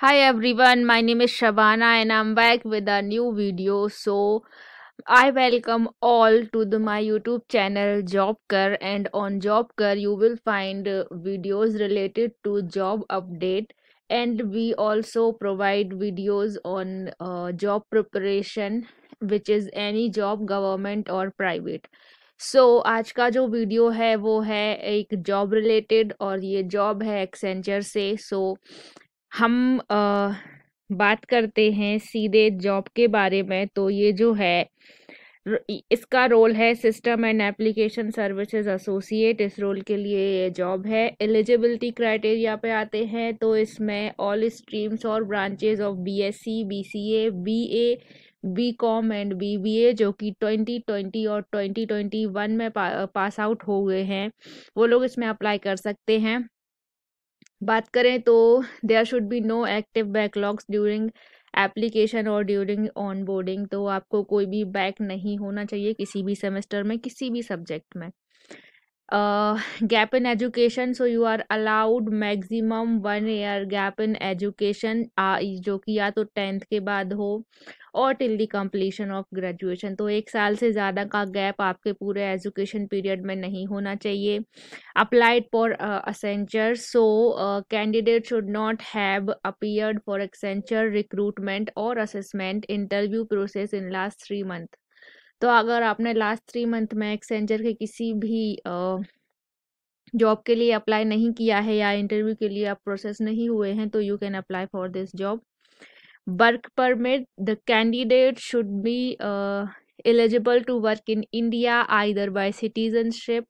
Hi everyone, my name is Shabana and I'm back with a new video. So I welcome all to the, my YouTube channel Jobkar. and on Jobkar, you will find uh, videos related to job update and we also provide videos on uh, job preparation which is any job government or private. so, आज का जो video है वो है एक job related और ये job है एक्सेंचर से सो so, हम आ, बात करते हैं सीधे जॉब के बारे में तो ये जो है इसका रोल है system and application services associate इस रोल के लिए ये जॉब है एलिजिबिलिटी क्राइटेरिया पे आते हैं तो इसमें ऑल स्ट्रीम्स और branches of BSc BCA BA BCom and BBA जो कि ट्वेंटी ट्वेंटी और ट्वेंटी ट्वेंटी वन में पा, पास आउट हो गए हैं वो लोग इसमें अप्लाई कर सकते हैं बात करें तो there should be no active backlogs during application और ड्यूरिंग ऑन बोर्डिंग तो आपको कोई भी बैक नहीं होना चाहिए किसी भी सेमेस्टर में किसी भी सब्जेक्ट में gap in education so you are allowed maximum one year gap in education जो कि या तो टेंथ के बाद हो और till the completion of graduation तो एक साल से ज़्यादा का गैप आपके पूरे एजुकेशन पीरियड में नहीं होना चाहिए applied for Accenture so candidate should not have appeared for Accenture recruitment और assessment interview process in last three month तो अगर आपने लास्ट थ्री मंथ में एक्सेंजर के किसी भी जॉब के लिए अप्लाई नहीं किया है या इंटरव्यू के लिए आप प्रोसेस नहीं हुए हैं तो you can apply for this job work permit the candidate should be eligible to work in India either by citizenship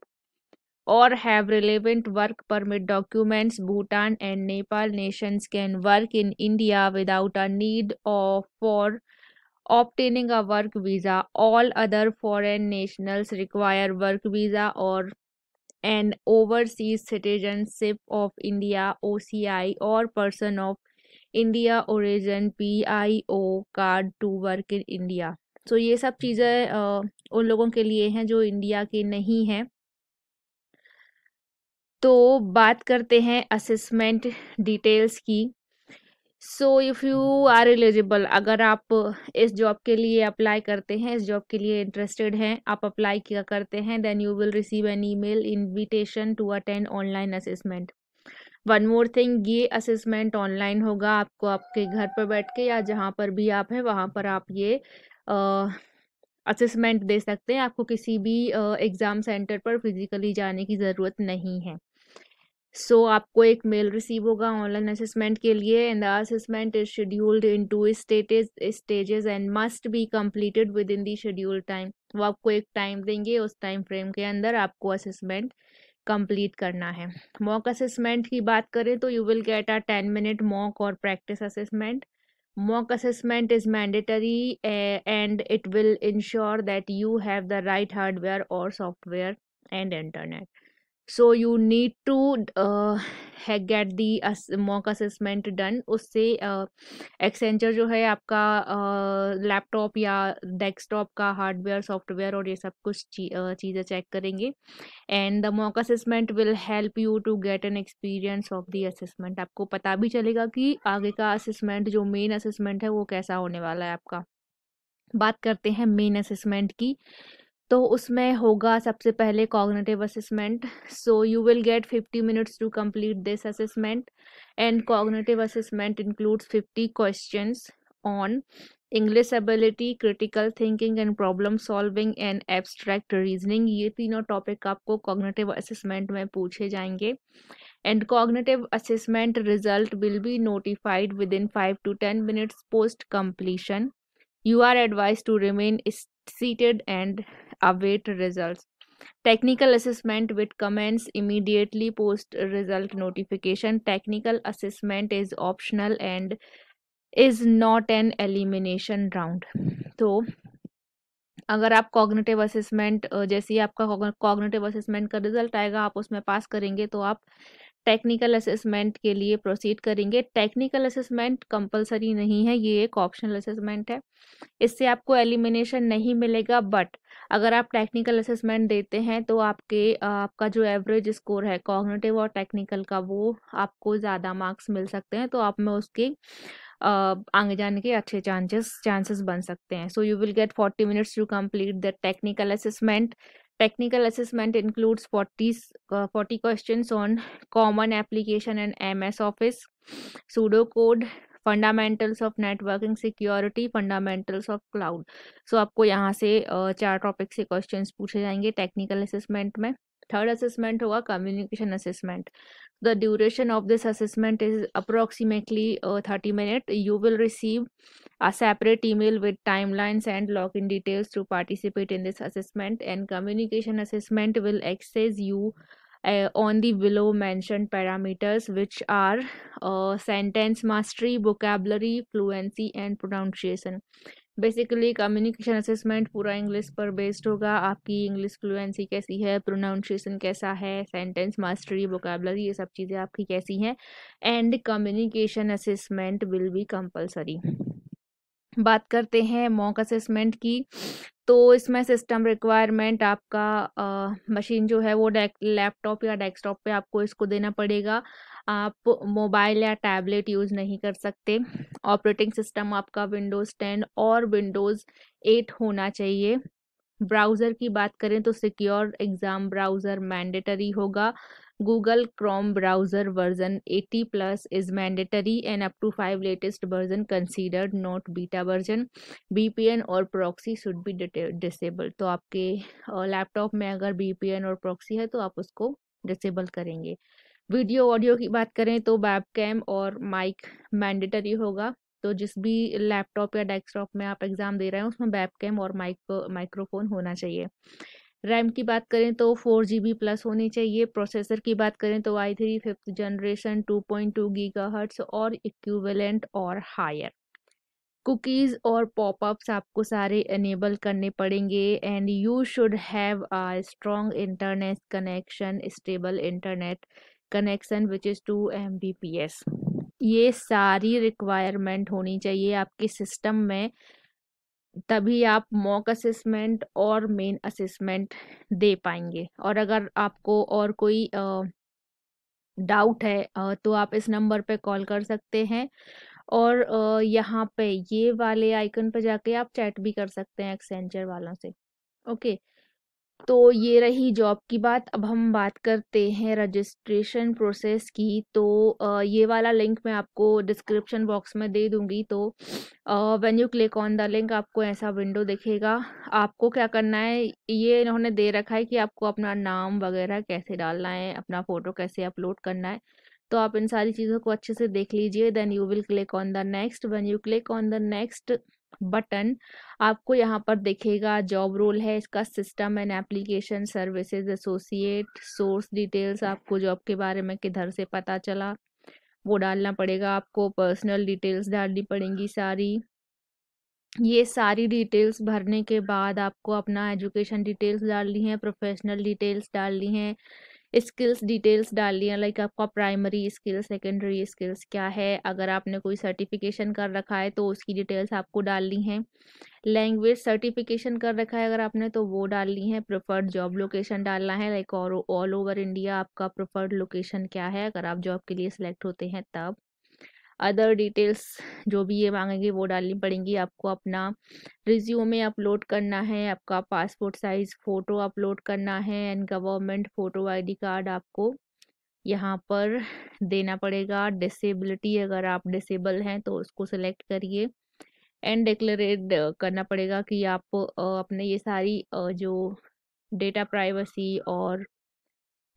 और have relevant work permit documents Bhutan and Nepal nations can work in India without a need of for obtaining a work visa. All other foreign nationals require work visa or an overseas citizenship of India OCI or person of India origin P I O card to work in India so ये सब चीज़ें उन लोगों के लिए हैं जो India के नहीं हैं तो बात करते हैं असेसमेंट डिटेल्स की so if you are eligible अगर आप इस जॉब के लिए अप्लाई करते हैं इस जॉब के लिए इंटरेस्टेड हैं आप अप्लाई किया करते हैं then you will receive an email invitation to attend online assessment one more thing ये असेसमेंट ऑनलाइन होगा आपको आपके घर पर बैठ के या जहाँ पर भी आप हैं वहाँ पर आप ये असेसमेंट दे सकते हैं आपको किसी भी एग्ज़ाम सेंटर पर फिज़िकली जाने की ज़रूरत नहीं है सो so, आपको एक मेल रिसीव होगा ऑनलाइन असेसमेंट के लिए and the assessment is scheduled in two stages stages and must be completed within the scheduled time वो आपको एक टाइम देंगे उस टाइम फ्रेम के अंदर आपको असेसमेंट कंप्लीट करना है मॉक असेसमेंट की बात करें तो you will get a ten minute mock और practice assessment mock assessment is mandatory and it will ensure that you have the right hardware और software and internet so you need to get the mock assessment done उससे Accenture uh, जो है आपका laptop uh, या desktop का hardware software और ये सब कुछ ची, uh, चीज़ें चेक करेंगे and the mock assessment will help you to get an experience of the assessment आपको पता भी चलेगा कि आगे का असेसमेंट जो मेन असेसमेंट है वो कैसा होने वाला है आपका बात करते हैं मेन असेसमेंट की तो उसमें होगा सबसे पहले cognitive assessment so you will get fifty minutes to complete this assessment and cognitive assessment includes fifty question on English ability critical thinking and problem solving and abstract reasoning ये तीनों topic आपको cognitive assessment में पूछे जाएंगे and cognitive assessment result will be notified within five to ten minutes post completion you are advise to remain seated and await results. Technical assessment which commence immediately post result notification. Technical assessment is optional and is not an elimination round तो अगर आप cognitive assessment जैसे ही आपका cognitive assessment का result आएगा आप उसमें पास करेंगे तो आप टेक्निकल असेसमेंट के लिए प्रोसीड करेंगे टेक्निकल असेसमेंट कंपलसरी नहीं है ये एक ऑप्शनल असेसमेंट है इससे आपको एलिमिनेशन नहीं मिलेगा बट अगर आप टेक्निकल असेसमेंट देते हैं तो आपके आपका जो एवरेज स्कोर है कॉग्नेटिव और टेक्निकल का वो आपको ज़्यादा मार्क्स मिल सकते हैं तो आप में उसके आगे जाने के अच्छे चांसेस चांसेस बन सकते हैं so you will get forty minutes to complete the technical assessment Technical assessment includes 40, uh, 40 questions on common application and MS Office, pseudocode, fundamentals of networking security fundamentals of cloud so आपको यहाँ से चार topic से question पूछे जाएंगे technical assessment में third assessment होगा communication assessment the duration of this assessment is approximately uh, 30 minutes you will receive a separate email with timelines and login details to participate in this assessment and communication assessment will access you uh, on the below mentioned parameters which are uh, sentence mastery vocabulary fluency and pronunciation basically communication assessment पूरा English पर based होगा आपकी English fluency कैसी है pronunciation कैसा है sentence mastery vocabulary ये सब चीज़ें आपकी कैसी हैं and communication assessment will be compulsory बात करते हैं मॉक असेसमेंट की तो इसमें सिस्टम रिक्वायरमेंट आपका मशीन जो है वो लैपटॉप या डेस्कटॉप पे आपको इसको देना पड़ेगा आप मोबाइल या टैबलेट यूज़ नहीं कर सकते ऑपरेटिंग सिस्टम आपका विंडोज़ टेन और विंडोज़ एट होना चाहिए ब्राउज़र की बात करें तो सिक्योर एग्ज़ाम ब्राउज़र मैंडेटरी होगा Google Chrome browser version 80 plus is mandatory and up to five latest version considered not beta version VPN और प्रॉक्सी शुड बी डिसेबल तो आपके लैपटॉप में अगर बीपीएन और प्रॉक्सी है तो आप उसको डिसेबल करेंगे वीडियो ऑडियो की बात करें तो बैब कैम और माइक मैंडेटरी होगा तो जिस भी लैपटॉप या डेस्कटॉप में आप एग्ज़ाम दे रहे हैं उसमें बैब कैम और माइक माइक्रोफोन होना चाहिए रैम की बात करें तो फोर जी बी प्लस होनी चाहिए प्रोसेसर की बात करें तो I three fifth generation two point two gigahertz और इक्विवेलेंट और हायर कुकीज़ और पॉपअप्स आपको सारे इनेबल करने पड़ेंगे and you should have a strong internet connection stable internet connection which is two M ये सारी रिक्वायरमेंट होनी चाहिए आपके सिस्टम में तभी आप मॉक असेसमेंट और मेन असेसमेंट दे पाएंगे और अगर आपको और कोई डाउट है तो आप इस नंबर पे कॉल कर सकते हैं और यहाँ पे ये वाले आइकन पे जाके आप चैट भी कर सकते हैं एक्सेंचर वालों से ओके okay. तो ये रही जॉब की बात अब हम बात करते हैं रजिस्ट्रेशन प्रोसेस की तो ये वाला लिंक मैं आपको डिस्क्रिप्शन बॉक्स में दे दूंगी तो when you click on the link आपको ऐसा विंडो दिखेगा आपको क्या करना है ये इन्होंने दे रखा है कि आपको अपना नाम वगैरह कैसे डालना है अपना फ़ोटो कैसे अपलोड करना है तो आप इन सारी चीज़ों को अच्छे से देख लीजिए then you will click on the next when you click on the next button आपको यहाँ पर देखेगा जॉब रोल है इसका system and application services associate source details आपको जॉब के बारे में किधर से पता चला वो डालना पड़ेगा आपको पर्सनल डिटेल्स डालनी पड़ेंगी सारी ये सारी डिटेल्स भरने के बाद आपको अपना एजुकेशन डिटेल्स डालनी है प्रोफेशनल डिटेल्स डालनी है स्किल्स डिटेल्स डाल लिया लाइक आपका प्राइमरी स्किल सेकेंडरी स्किल्स क्या है अगर आपने कोई सर्टिफिकेशन कर रखा है तो उसकी डिटेल्स आपको डालनी है लैंग्वेज सर्टिफिकेशन कर रखा है अगर आपने तो वो डालनी है प्रेफर्ड जॉब लोकेशन डालना है लाइक और ऑल ओवर इंडिया आपका प्रेफर्ड लोकेशन क्या है अगर आप जॉब के लिए सिलेक्ट होते हैं तब अदर डिटेल्स जो भी ये मांगेंगे वो डालनी पड़ेंगी आपको अपना रिज्यूमे अपलोड करना है आपका पासपोर्ट साइज़ फ़ोटो अपलोड करना है and government photo ID card आपको यहाँ पर देना पड़ेगा डिसेबिलिटी अगर आप डिसेबल हैं तो उसको सेलेक्ट करिए एंड डिक्लेरेट करना पड़ेगा कि आप अपने ये सारी जो डेटा प्राइवेसी और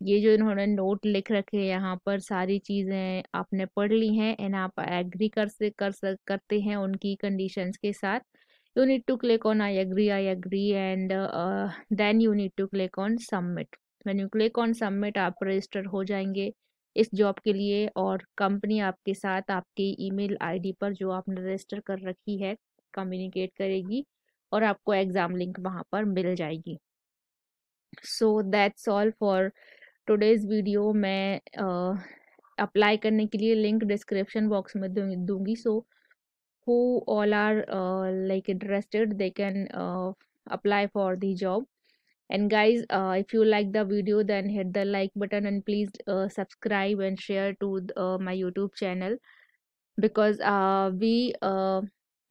ये जो इन्होंने नोट लिख रखे हैं यहाँ पर सारी चीज़ें आपने पढ़ ली हैं एंड आप एग्री कर से कर सक करते हैं उनकी कंडीशंस के साथ you need to click on I agree I agree and then you need to click on submit when you click on submit आप रजिस्टर हो जाएंगे इस जॉब के लिए और कंपनी आपके साथ आपके ईमेल आईडी पर जो आपने रजिस्टर कर रखी है कम्युनिकेट करेगी और आपको एग्ज़ाम लिंक वहाँ पर मिल जाएगी so that's all for today's video मैं अप्लाई uh, करने के लिए लिंक डिस्क्रिप्शन बॉक्स में दूंगी so who all are like interested they can apply for the job and guys if you like the video then hit the like button and please subscribe and share to my YouTube channel because we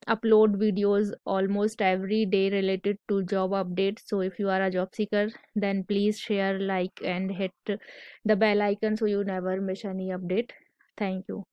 upload videos almost every day related to job updates so if you are a job seeker then please share like and hit the bell icon so you never miss any update thank you